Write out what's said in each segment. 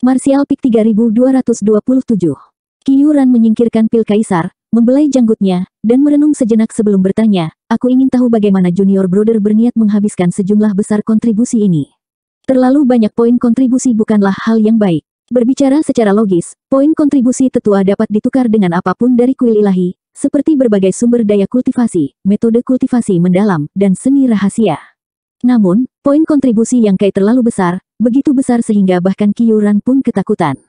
Martial Pik 3227. Kiyuran menyingkirkan pil kaisar, membelai janggutnya, dan merenung sejenak sebelum bertanya, aku ingin tahu bagaimana junior brother berniat menghabiskan sejumlah besar kontribusi ini. Terlalu banyak poin kontribusi bukanlah hal yang baik. Berbicara secara logis, poin kontribusi tetua dapat ditukar dengan apapun dari kuil ilahi, seperti berbagai sumber daya kultivasi, metode kultivasi mendalam, dan seni rahasia. Namun, poin kontribusi yang kayak terlalu besar, begitu besar sehingga bahkan Kiyuran pun ketakutan.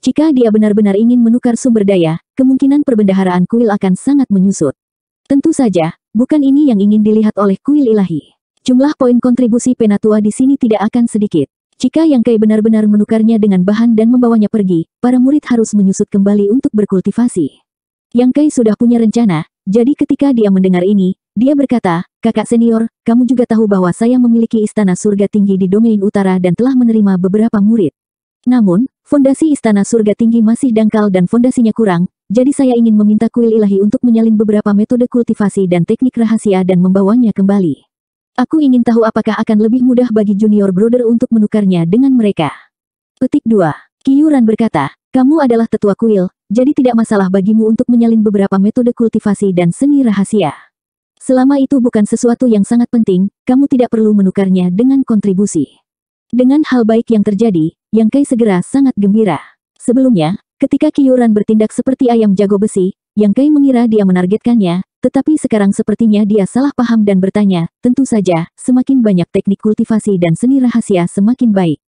Jika dia benar-benar ingin menukar sumber daya, kemungkinan perbendaharaan kuil akan sangat menyusut. Tentu saja, bukan ini yang ingin dilihat oleh kuil ilahi. Jumlah poin kontribusi penatua di sini tidak akan sedikit. Jika Yang kai benar-benar menukarnya dengan bahan dan membawanya pergi, para murid harus menyusut kembali untuk berkultivasi. Yang Kai sudah punya rencana, jadi ketika dia mendengar ini, dia berkata, kakak senior, kamu juga tahu bahwa saya memiliki istana surga tinggi di domain utara dan telah menerima beberapa murid. Namun, fondasi istana surga tinggi masih dangkal dan fondasinya kurang, jadi saya ingin meminta kuil ilahi untuk menyalin beberapa metode kultivasi dan teknik rahasia dan membawanya kembali. Aku ingin tahu apakah akan lebih mudah bagi junior brother untuk menukarnya dengan mereka. Petik 2. Kiyuran berkata, kamu adalah tetua kuil, jadi tidak masalah bagimu untuk menyalin beberapa metode kultivasi dan seni rahasia. Selama itu bukan sesuatu yang sangat penting, kamu tidak perlu menukarnya dengan kontribusi. Dengan hal baik yang terjadi, Yang Kai segera sangat gembira. Sebelumnya, ketika Kiyuran bertindak seperti ayam jago besi, Yang Kai mengira dia menargetkannya, tetapi sekarang sepertinya dia salah paham dan bertanya, tentu saja, semakin banyak teknik kultivasi dan seni rahasia semakin baik.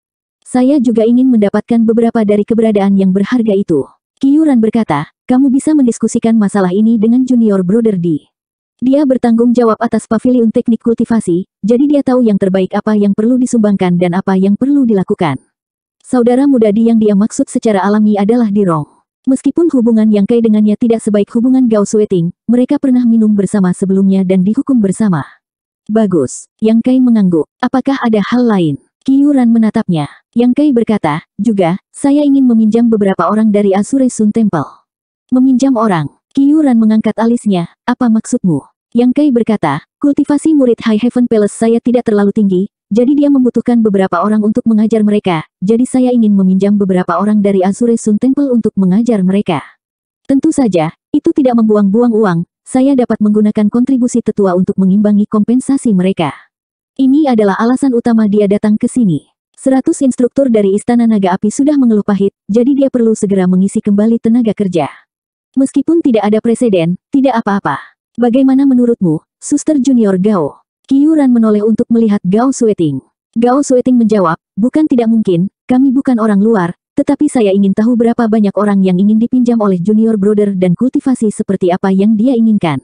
Saya juga ingin mendapatkan beberapa dari keberadaan yang berharga itu. Kiyuran berkata, kamu bisa mendiskusikan masalah ini dengan junior brother D. Dia bertanggung jawab atas pavilion teknik kultivasi, jadi dia tahu yang terbaik apa yang perlu disumbangkan dan apa yang perlu dilakukan. Saudara muda Di yang dia maksud secara alami adalah Di Rong. Meskipun hubungan yang Kai dengannya tidak sebaik hubungan Gao Sueting, mereka pernah minum bersama sebelumnya dan dihukum bersama. Bagus, Yang Kai mengangguk. Apakah ada hal lain? Kiyuran menatapnya. Yang Kai berkata, juga, saya ingin meminjam beberapa orang dari Asure Sun Temple. Meminjam orang. Kiyuran mengangkat alisnya, apa maksudmu? Yang Kai berkata, kultivasi murid High Heaven Palace saya tidak terlalu tinggi, jadi dia membutuhkan beberapa orang untuk mengajar mereka, jadi saya ingin meminjam beberapa orang dari Asure Sun Temple untuk mengajar mereka. Tentu saja, itu tidak membuang-buang uang, saya dapat menggunakan kontribusi tetua untuk mengimbangi kompensasi mereka. Ini adalah alasan utama dia datang ke sini. Seratus instruktur dari Istana Naga Api sudah mengeluh pahit, jadi dia perlu segera mengisi kembali tenaga kerja. Meskipun tidak ada presiden, tidak apa-apa. Bagaimana menurutmu, Suster Junior Gao? Kiuran menoleh untuk melihat Gao Sueting. Gao Sueting menjawab, bukan tidak mungkin, kami bukan orang luar, tetapi saya ingin tahu berapa banyak orang yang ingin dipinjam oleh junior brother dan kultivasi seperti apa yang dia inginkan.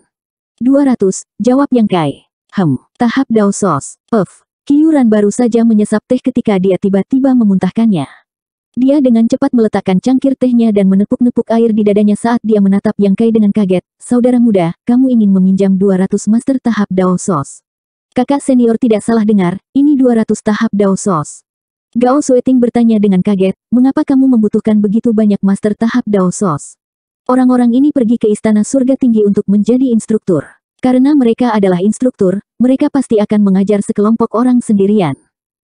200, jawab Yang Kai. Hem, tahap Dao Sos, Puff. Kiuran baru saja menyesap teh ketika dia tiba-tiba memuntahkannya. Dia dengan cepat meletakkan cangkir tehnya dan menepuk-nepuk air di dadanya saat dia menatap Yang Kai dengan kaget. Saudara muda, kamu ingin meminjam 200 master tahap Dao Sos. Kakak senior tidak salah dengar, ini 200 tahap Dao Sos. Gao Sueting bertanya dengan kaget, mengapa kamu membutuhkan begitu banyak master tahap Dao Sos? Orang-orang ini pergi ke istana surga tinggi untuk menjadi instruktur. Karena mereka adalah instruktur, mereka pasti akan mengajar sekelompok orang sendirian.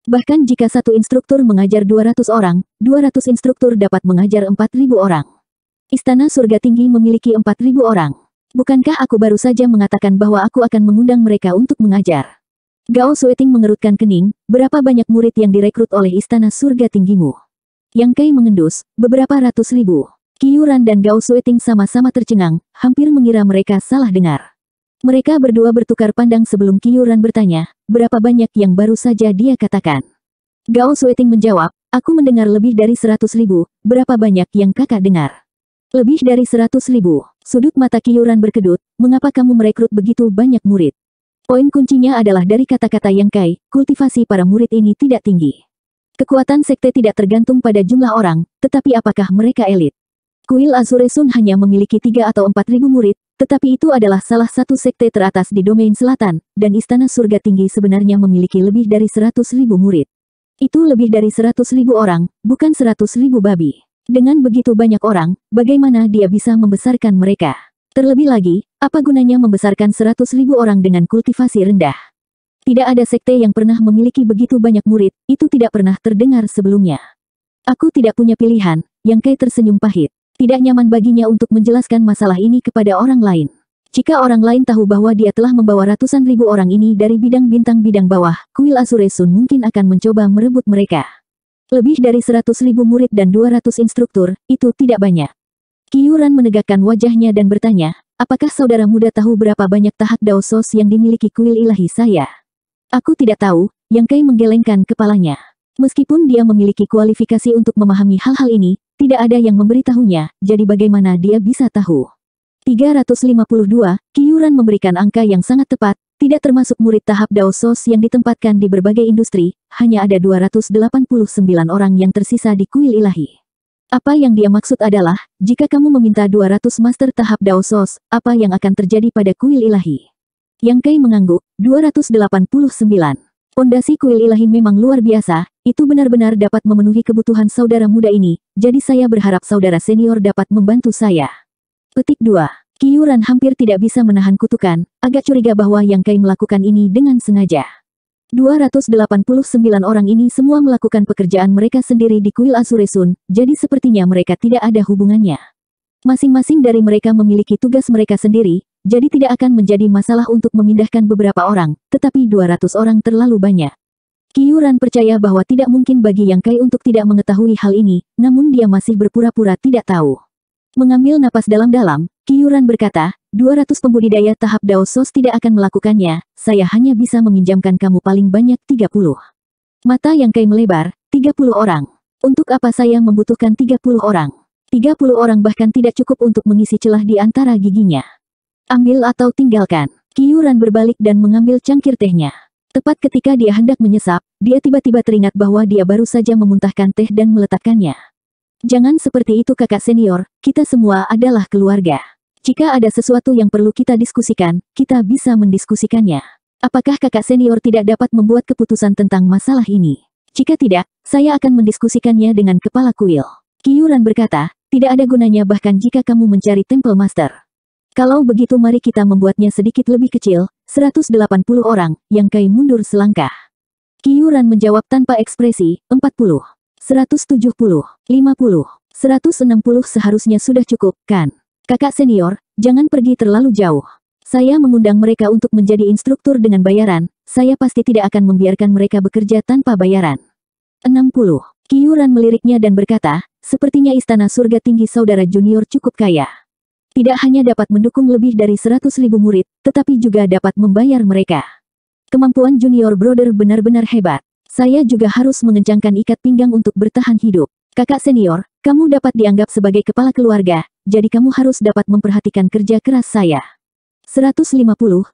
Bahkan jika satu instruktur mengajar 200 orang, 200 instruktur dapat mengajar 4.000 orang. Istana Surga Tinggi memiliki 4.000 orang. Bukankah aku baru saja mengatakan bahwa aku akan mengundang mereka untuk mengajar? Gao Sueting mengerutkan kening, berapa banyak murid yang direkrut oleh Istana Surga Tinggimu? Yang Kai mengendus, beberapa ratus ribu. Kiyuran dan Gao Sueting sama-sama tercengang, hampir mengira mereka salah dengar. Mereka berdua bertukar pandang sebelum Kiyuran bertanya, berapa banyak yang baru saja dia katakan. Gao Sueting menjawab, aku mendengar lebih dari seratus ribu, berapa banyak yang kakak dengar? Lebih dari seratus ribu. Sudut mata Kiyuran berkedut, mengapa kamu merekrut begitu banyak murid? Poin kuncinya adalah dari kata-kata yang kai, kultivasi para murid ini tidak tinggi. Kekuatan sekte tidak tergantung pada jumlah orang, tetapi apakah mereka elit? Kuil Azure Sun hanya memiliki tiga atau empat ribu murid, tetapi itu adalah salah satu sekte teratas di domain selatan, dan istana surga tinggi sebenarnya memiliki lebih dari seratus ribu murid. Itu lebih dari seratus ribu orang, bukan seratus ribu babi. Dengan begitu banyak orang, bagaimana dia bisa membesarkan mereka? Terlebih lagi, apa gunanya membesarkan seratus ribu orang dengan kultivasi rendah? Tidak ada sekte yang pernah memiliki begitu banyak murid, itu tidak pernah terdengar sebelumnya. Aku tidak punya pilihan, yang Kai tersenyum pahit. Tidak nyaman baginya untuk menjelaskan masalah ini kepada orang lain. Jika orang lain tahu bahwa dia telah membawa ratusan ribu orang ini dari bidang bintang-bidang bawah, kuil Asure Sun mungkin akan mencoba merebut mereka. Lebih dari seratus ribu murid dan dua ratus instruktur, itu tidak banyak. Kiyuran menegakkan wajahnya dan bertanya, apakah saudara muda tahu berapa banyak tahak daosos yang dimiliki kuil ilahi saya? Aku tidak tahu, Yang Kai menggelengkan kepalanya. Meskipun dia memiliki kualifikasi untuk memahami hal-hal ini, tidak ada yang memberitahunya, jadi bagaimana dia bisa tahu? 352, Kiyuran memberikan angka yang sangat tepat, tidak termasuk murid tahap Daosos yang ditempatkan di berbagai industri, hanya ada 289 orang yang tersisa di kuil ilahi. Apa yang dia maksud adalah, jika kamu meminta 200 master tahap Daosos, apa yang akan terjadi pada kuil ilahi? Yang Kai mengangguk, 289. Pondasi kuil ilahi memang luar biasa, itu benar-benar dapat memenuhi kebutuhan saudara muda ini, jadi saya berharap saudara senior dapat membantu saya. Petik 2. Kiyuran hampir tidak bisa menahan kutukan, agak curiga bahwa Yang Kai melakukan ini dengan sengaja. 289 orang ini semua melakukan pekerjaan mereka sendiri di kuil Asuresun, jadi sepertinya mereka tidak ada hubungannya. Masing-masing dari mereka memiliki tugas mereka sendiri, jadi tidak akan menjadi masalah untuk memindahkan beberapa orang, tetapi 200 orang terlalu banyak. Kiyuran percaya bahwa tidak mungkin bagi Yang Kai untuk tidak mengetahui hal ini, namun dia masih berpura-pura tidak tahu. Mengambil napas dalam-dalam, Kiyuran berkata, 200 pembudidaya tahap Daosos tidak akan melakukannya, saya hanya bisa meminjamkan kamu paling banyak 30. Mata Yang Kai melebar, 30 orang. Untuk apa saya membutuhkan 30 orang? 30 orang bahkan tidak cukup untuk mengisi celah di antara giginya. Ambil atau tinggalkan. Kiyuran berbalik dan mengambil cangkir tehnya. Tepat ketika dia hendak menyesap, dia tiba-tiba teringat bahwa dia baru saja memuntahkan teh dan meletakkannya. Jangan seperti itu kakak senior, kita semua adalah keluarga. Jika ada sesuatu yang perlu kita diskusikan, kita bisa mendiskusikannya. Apakah kakak senior tidak dapat membuat keputusan tentang masalah ini? Jika tidak, saya akan mendiskusikannya dengan kepala kuil. Kiyuran berkata, tidak ada gunanya bahkan jika kamu mencari Temple Master. Kalau begitu mari kita membuatnya sedikit lebih kecil, 180 orang, yang Kai mundur selangkah. Kiuran menjawab tanpa ekspresi, 40, 170, 50, 160 seharusnya sudah cukup, kan? Kakak senior, jangan pergi terlalu jauh. Saya mengundang mereka untuk menjadi instruktur dengan bayaran, saya pasti tidak akan membiarkan mereka bekerja tanpa bayaran. 60. Kiuran meliriknya dan berkata, sepertinya istana surga tinggi saudara junior cukup kaya tidak hanya dapat mendukung lebih dari 100 ribu murid, tetapi juga dapat membayar mereka. Kemampuan junior brother benar-benar hebat. Saya juga harus mengencangkan ikat pinggang untuk bertahan hidup. Kakak senior, kamu dapat dianggap sebagai kepala keluarga, jadi kamu harus dapat memperhatikan kerja keras saya. 150,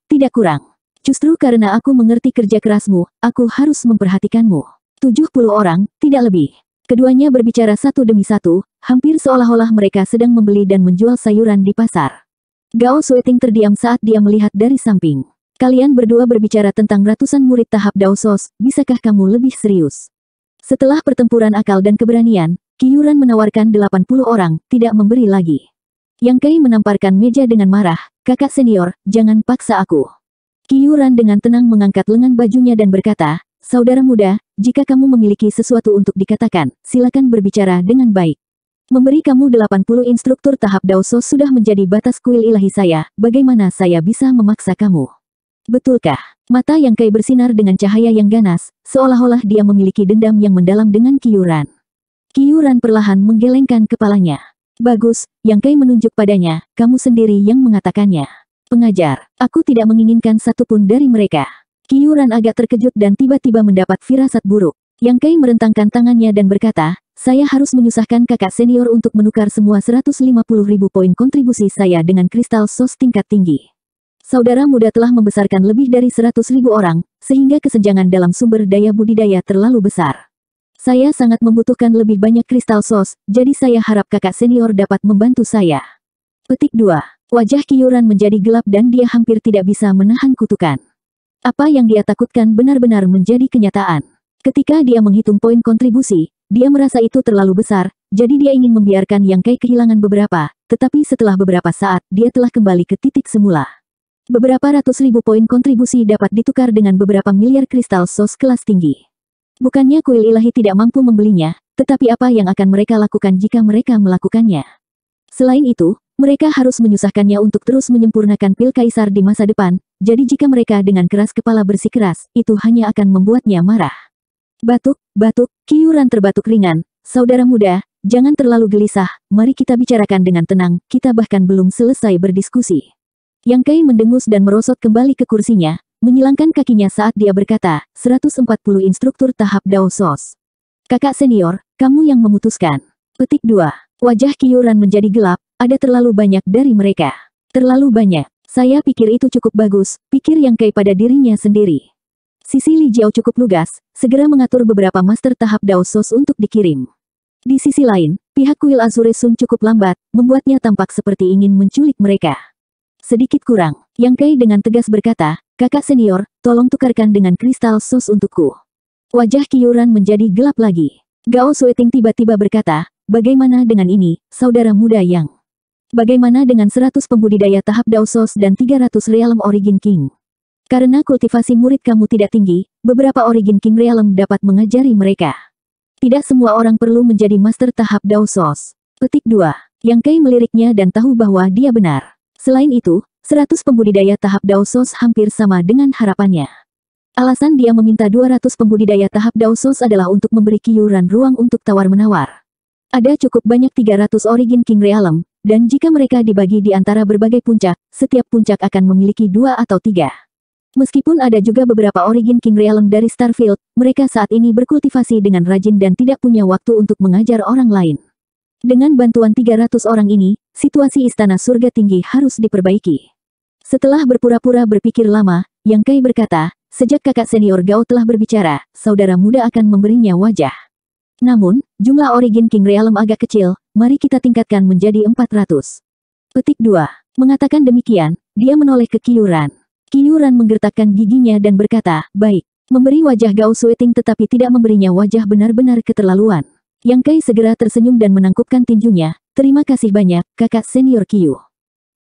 tidak kurang. Justru karena aku mengerti kerja kerasmu, aku harus memperhatikanmu. 70 orang, tidak lebih. Keduanya berbicara satu demi satu, hampir seolah-olah mereka sedang membeli dan menjual sayuran di pasar. Gao Sueting terdiam saat dia melihat dari samping. Kalian berdua berbicara tentang ratusan murid tahap Daosos, bisakah kamu lebih serius? Setelah pertempuran akal dan keberanian, Kiyuran menawarkan 80 orang, tidak memberi lagi. Yang Kai menamparkan meja dengan marah, kakak senior, jangan paksa aku. Kiyuran dengan tenang mengangkat lengan bajunya dan berkata, saudara muda, jika kamu memiliki sesuatu untuk dikatakan, silakan berbicara dengan baik. Memberi kamu 80 instruktur tahap Daoso sudah menjadi batas kuil ilahi saya, bagaimana saya bisa memaksa kamu? Betulkah? Mata yang Kai bersinar dengan cahaya yang ganas, seolah-olah dia memiliki dendam yang mendalam dengan Kiuran. Kiuran perlahan menggelengkan kepalanya. Bagus, yang Kai menunjuk padanya, kamu sendiri yang mengatakannya. Pengajar, aku tidak menginginkan satupun dari mereka. Kiyuran agak terkejut dan tiba-tiba mendapat firasat buruk. Yang Kei merentangkan tangannya dan berkata, saya harus menyusahkan kakak senior untuk menukar semua 150 ribu poin kontribusi saya dengan kristal sos tingkat tinggi. Saudara muda telah membesarkan lebih dari 100 ribu orang, sehingga kesenjangan dalam sumber daya budidaya terlalu besar. Saya sangat membutuhkan lebih banyak kristal sos, jadi saya harap kakak senior dapat membantu saya. Petik 2. Wajah Kiyuran menjadi gelap dan dia hampir tidak bisa menahan kutukan. Apa yang dia takutkan benar-benar menjadi kenyataan. Ketika dia menghitung poin kontribusi, dia merasa itu terlalu besar, jadi dia ingin membiarkan Yang Kai kehilangan beberapa, tetapi setelah beberapa saat dia telah kembali ke titik semula. Beberapa ratus ribu poin kontribusi dapat ditukar dengan beberapa miliar kristal sos kelas tinggi. Bukannya kuil ilahi tidak mampu membelinya, tetapi apa yang akan mereka lakukan jika mereka melakukannya? Selain itu, mereka harus menyusahkannya untuk terus menyempurnakan pil kaisar di masa depan, jadi jika mereka dengan keras kepala bersikeras, itu hanya akan membuatnya marah. Batuk, batuk, kiuran terbatuk ringan, saudara muda, jangan terlalu gelisah, mari kita bicarakan dengan tenang, kita bahkan belum selesai berdiskusi. Yang Kai mendengus dan merosot kembali ke kursinya, menyilangkan kakinya saat dia berkata, 140 instruktur tahap Daosos. Kakak senior, kamu yang memutuskan. Petik 2. Wajah Kiuran menjadi gelap, ada terlalu banyak dari mereka. Terlalu banyak. Saya pikir itu cukup bagus, pikir yang Kai pada dirinya sendiri. Sisi Li Jiao cukup lugas, segera mengatur beberapa master tahap Dao Sos untuk dikirim. Di sisi lain, pihak kuil Azure Sun cukup lambat, membuatnya tampak seperti ingin menculik mereka. Sedikit kurang, Yang Kai dengan tegas berkata, kakak senior, tolong tukarkan dengan kristal sos untukku. Wajah Kiyuran menjadi gelap lagi. Gao Sueting tiba-tiba berkata, bagaimana dengan ini, saudara muda Yang? Bagaimana dengan 100 pembudidaya tahap Dausos dan 300 realm origin king? Karena kultivasi murid kamu tidak tinggi, beberapa origin king realm dapat mengajari mereka. Tidak semua orang perlu menjadi master tahap Dausos. Petik 2. Yang Kei meliriknya dan tahu bahwa dia benar. Selain itu, 100 pembudidaya tahap Dausos hampir sama dengan harapannya. Alasan dia meminta 200 pembudidaya tahap Dausos adalah untuk memberi kiuran ruang untuk tawar-menawar. Ada cukup banyak 300 origin king realm. Dan jika mereka dibagi di antara berbagai puncak, setiap puncak akan memiliki dua atau tiga. Meskipun ada juga beberapa origin King Realm dari Starfield, mereka saat ini berkultivasi dengan rajin dan tidak punya waktu untuk mengajar orang lain. Dengan bantuan 300 orang ini, situasi Istana Surga Tinggi harus diperbaiki. Setelah berpura-pura berpikir lama, Yang Kai berkata, sejak kakak senior Gao telah berbicara, saudara muda akan memberinya wajah. Namun, jumlah origin King Realm agak kecil, mari kita tingkatkan menjadi 400. Petik 2. Mengatakan demikian, dia menoleh ke Kiyuran. Kiyuran menggertakkan giginya dan berkata, baik. Memberi wajah Gao Sueting tetapi tidak memberinya wajah benar-benar keterlaluan. Yang Kai segera tersenyum dan menangkupkan tinjunya. Terima kasih banyak, kakak senior Kiyu.